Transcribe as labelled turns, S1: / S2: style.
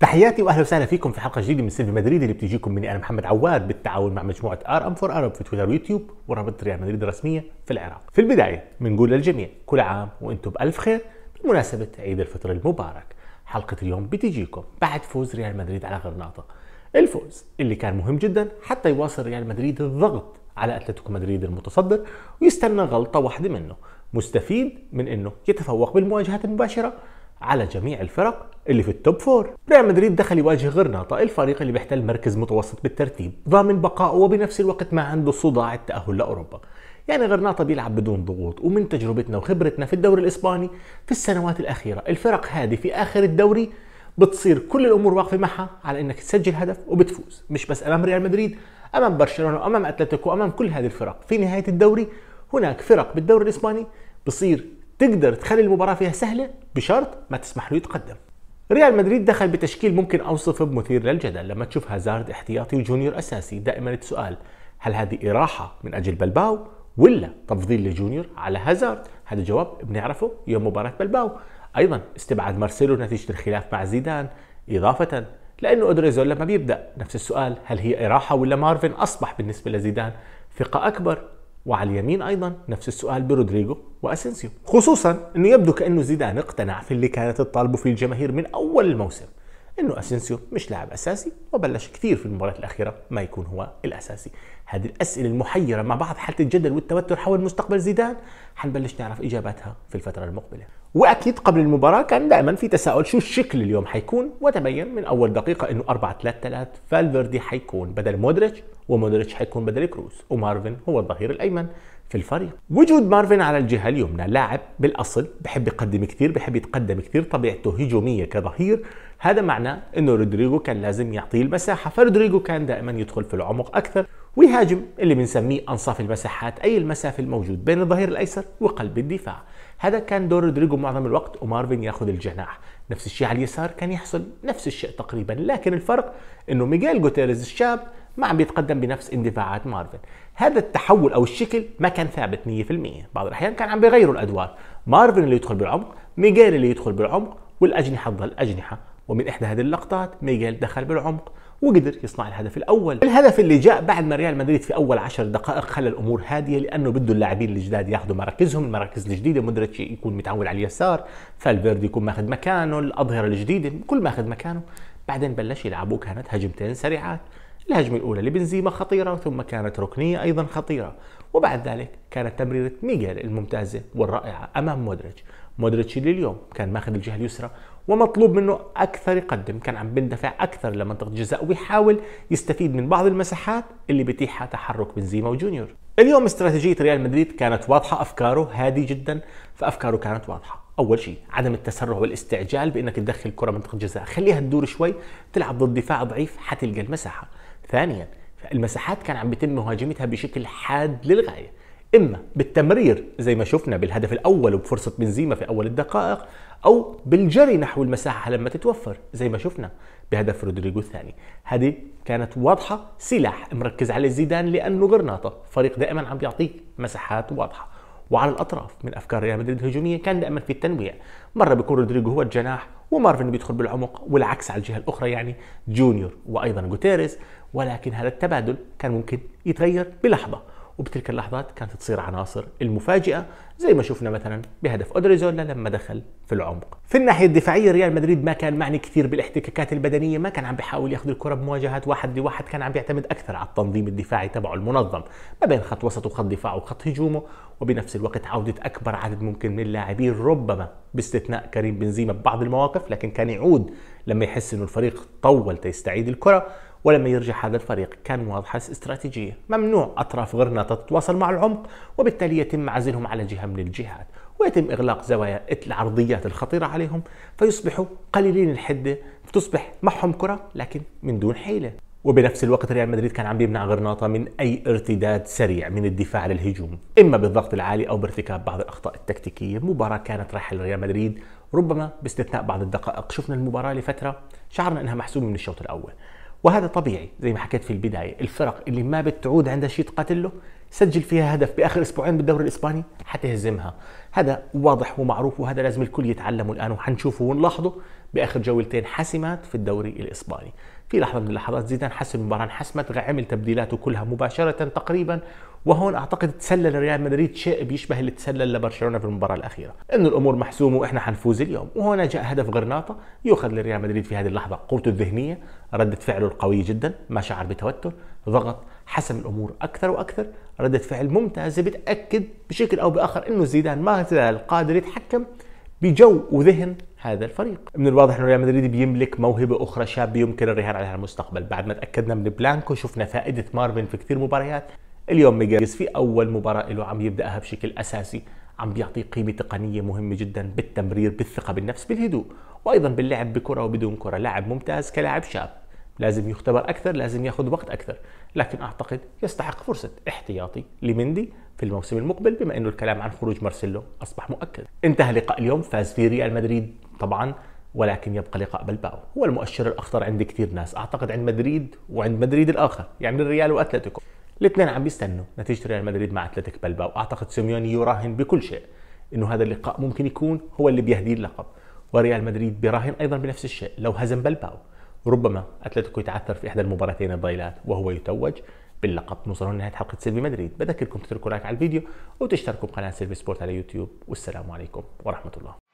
S1: تحياتي واهلا وسهلا فيكم في حلقه جديده من سيلفي مدريد اللي بتجيكم مني انا محمد عواد بالتعاون مع مجموعه ار ام فور ارب في تويتر ويوتيوب ورابطه ريال مدريد الرسميه في العراق. في البدايه بنقول للجميع كل عام وانتم بالف خير بمناسبه عيد الفطر المبارك. حلقه اليوم بتجيكم بعد فوز ريال مدريد على غرناطه. الفوز اللي كان مهم جدا حتى يواصل ريال مدريد الضغط على اتلتيكو مدريد المتصدر ويستنى غلطه واحده منه، مستفيد من انه يتفوق بالمواجهات المباشره على جميع الفرق اللي في التوب فور ريال مدريد دخل يواجه غرناطة الفريق اللي بيحتل مركز متوسط بالترتيب ضامن بقائه وبنفس الوقت ما عنده صداع التأهل لأوروبا يعني غرناطة بيلعب بدون ضغوط ومن تجربتنا وخبرتنا في الدوري الإسباني في السنوات الأخيرة الفرق هذه في آخر الدوري بتصير كل الامور واقفه معها على انك تسجل هدف وبتفوز مش بس امام ريال مدريد امام برشلونه امام اتلتيكو امام كل هذه الفرق في نهايه الدوري هناك فرق بالدوري الاسباني بصير تقدر تخلي المباراه فيها سهله بشرط ما تسمح له يتقدم ريال مدريد دخل بتشكيل ممكن اوصفه بمثير للجدل لما تشوف هازارد احتياطي وجونيور اساسي دائما السؤال هل هذه اراحه من اجل بلباو ولا تفضيل لجونيور على هازارد هذا جواب بنعرفه يوم مباراه بلباو ايضا استبعاد مارسيلو نتيجه الخلاف مع زيدان اضافه لانه أدريزول لما بيبدا نفس السؤال هل هي اراحه ولا مارفن اصبح بالنسبه لزيدان ثقه اكبر وعلى اليمين ايضا نفس السؤال برودريجو واسنسيو خصوصا انه يبدو كانه زيدان اقتنع في اللي كانت تطالبه فيه الجماهير من اول الموسم انه اسنسيو مش لاعب اساسي وبلش كثير في المباريات الاخيره ما يكون هو الاساسي هذه الاسئله المحيره مع بعض حاله الجدل والتوتر حول مستقبل زيدان حنبلش نعرف اجاباتها في الفتره المقبله واكيد قبل المباراه كان دائما في تساؤل شو الشكل اليوم حيكون وتبين من اول دقيقه انه 4 3 3 فالفيردي حيكون بدل مودريتش ومودريتش حيكون بدل كروس ومارفن هو الظهير الايمن في الفريق وجود مارفن على الجهة اليمنى لاعب بالأصل بحب يقدم كثير بحب يتقدم كثير طبيعته هجومية كظهير هذا معناه أنه رودريجو كان لازم يعطيه المساحة فرودريجو كان دائما يدخل في العمق أكثر ويهاجم اللي بنسميه أنصاف المساحات أي المسافة الموجود بين الظهير الأيسر وقلب الدفاع هذا كان دور رودريجو معظم الوقت ومارفن ياخذ الجناح نفس الشيء على اليسار كان يحصل نفس الشيء تقريبا لكن الفرق انه ميغيل جوتيريز الشاب ما عم بيتقدم بنفس اندفاعات مارفن هذا التحول او الشكل ما كان ثابت 100% بعض الاحيان كان عم بيغيروا الادوار مارفن اللي يدخل بالعمق ميغيل اللي يدخل بالعمق والاجنحه تظل اجنحه ومن احدى هذه اللقطات ميغيل دخل بالعمق وقدر يصنع الهدف الاول الهدف اللي جاء بعد ما ريال مدريد في اول عشر دقائق خلى الامور هاديه لانه بده اللاعبين الجداد ياخذوا مراكزهم المراكز الجديده مودريتش يكون متعود على اليسار فالفيردي يكون ماخذ مكانه الاظهره الجديده كل ماخذ مكانه بعدين بلش يلعبوا كانت هجمتين سريعات الهجمة الأولى لبنزيما خطيرة ثم كانت ركنية أيضا خطيرة وبعد ذلك كانت تمريرة ميغيل الممتازة والرائعة أمام مودريتش مودريتش اللي اليوم كان ماخذ الجهة اليسرى ومطلوب منه أكثر يقدم كان عم بندفع أكثر لمنطقة جزاء ويحاول يستفيد من بعض المساحات اللي بتيحها تحرك بنزيما وجونيور اليوم استراتيجية ريال مدريد كانت واضحة أفكاره هادي جدا فأفكاره كانت واضحة اول شيء عدم التسرع والاستعجال بانك تدخل كره منطقه الجزاء خليها تدور شوي تلعب ضد دفاع ضعيف حتلقى المساحه ثانيا المساحات كان عم بيتم مهاجمتها بشكل حاد للغايه اما بالتمرير زي ما شفنا بالهدف الاول وبفرصه بنزيما في اول الدقائق او بالجري نحو المساحه لما تتوفر زي ما شفنا بهدف رودريجو الثاني هذه كانت واضحه سلاح مركز على زيدان لانه غرناطه فريق دائما عم بيعطيك مساحات واضحه وعلى الاطراف من افكار ريال مدريد الهجوميه كان دائما في التنويع مره بيكون رودريجو هو الجناح ومارفن بيدخل بالعمق والعكس على الجهه الاخرى يعني جونيور وايضا جوتيريز ولكن هذا التبادل كان ممكن يتغير بلحظه وبتلك اللحظات كانت تصير عناصر المفاجئه زي ما شفنا مثلا بهدف اودريزولا لما دخل في العمق. في الناحيه الدفاعيه ريال مدريد ما كان معني كثير بالاحتكاكات البدنيه، ما كان عم بيحاول ياخذ الكره بمواجهات واحد لواحد، كان عم بيعتمد اكثر على التنظيم الدفاعي تبعه المنظم ما بين خط وسط وخط دفاع وخط هجومه، وبنفس الوقت عوده اكبر عدد ممكن من اللاعبين ربما باستثناء كريم بنزيما ببعض المواقف، لكن كان يعود لما يحس انه الفريق طول تيستعيد الكره ولما يرجع هذا الفريق كان واضحة استراتيجية ممنوع أطراف غرنا تتواصل مع العمق وبالتالي يتم عزلهم على جهة من الجهات ويتم إغلاق زوايا العرضيات الخطيرة عليهم فيصبحوا قليلين الحدة تصبح معهم كرة لكن من دون حيلة وبنفس الوقت ريال مدريد كان عم بيمنع غرناطة من أي ارتداد سريع من الدفاع للهجوم إما بالضغط العالي أو بارتكاب بعض الأخطاء التكتيكية مباراة كانت رايحة لريال مدريد ربما باستثناء بعض الدقائق شفنا المباراة لفترة شعرنا أنها محسومة من الشوط الأول وهذا طبيعي زي ما حكيت في البداية الفرق اللي ما بتعود عندها شيء تقاتله سجل فيها هدف باخر اسبوعين بالدوري الاسباني حتهزمها هذا واضح ومعروف وهذا لازم الكل يتعلمه الان وحنشوفه ونلاحظه باخر جولتين حسمات في الدوري الاسباني في لحظه من اللحظات زيدان حسم المباراه انحسمت عمل تبديلاته كلها مباشره تقريبا وهون اعتقد تسلل ريال مدريد شيء بيشبه اللي تسلل لبرشلونه في المباراه الاخيره انه الامور محسومه واحنا حنفوز اليوم وهنا جاء هدف غرناطه يؤخذ لريال مدريد في هذه اللحظه قوته الذهنيه رده فعله القويه جدا ما شعر بتوتر ضغط حسم الامور اكثر واكثر ردة فعل ممتازة بتأكد بشكل أو بآخر أنه زيدان ما زال قادر يتحكم بجو وذهن هذا الفريق من الواضح انه ريال مدريد بيملك موهبه اخرى شابه يمكن الرهان عليها المستقبل بعد ما تاكدنا من بلانكو شفنا فائده مارفن في كثير مباريات اليوم ميجاليس في اول مباراه له عم يبداها بشكل اساسي عم بيعطي قيمه تقنيه مهمه جدا بالتمرير بالثقه بالنفس بالهدوء وايضا باللعب بكره وبدون كره لاعب ممتاز كلاعب شاب لازم يختبر أكثر لازم يأخذ وقت أكثر لكن أعتقد يستحق فرصة احتياطي لمندي في الموسم المقبل بما أنه الكلام عن خروج مارسيلو أصبح مؤكد انتهى لقاء اليوم فاز فيه ريال مدريد طبعا ولكن يبقى لقاء بلباو هو المؤشر الأخطر عند كثير ناس أعتقد عند مدريد وعند مدريد الآخر يعني الريال وأتلتيكو الاثنين عم بيستنوا نتيجة ريال مدريد مع أتلتيك بلباو أعتقد سيميوني يراهن بكل شيء أنه هذا اللقاء ممكن يكون هو اللي بيهدي اللقب وريال مدريد بيراهن أيضا بنفس الشيء لو هزم بلباو ربما اتلتيكو يتعثر في احدى المباراتين الضيلات وهو يتوج باللقب نوصل لنهايه حلقه سيلفي مدريد بذكركم تتركوا لايك على الفيديو وتشتركوا بقناه سيلفي سبورت على يوتيوب والسلام عليكم ورحمه الله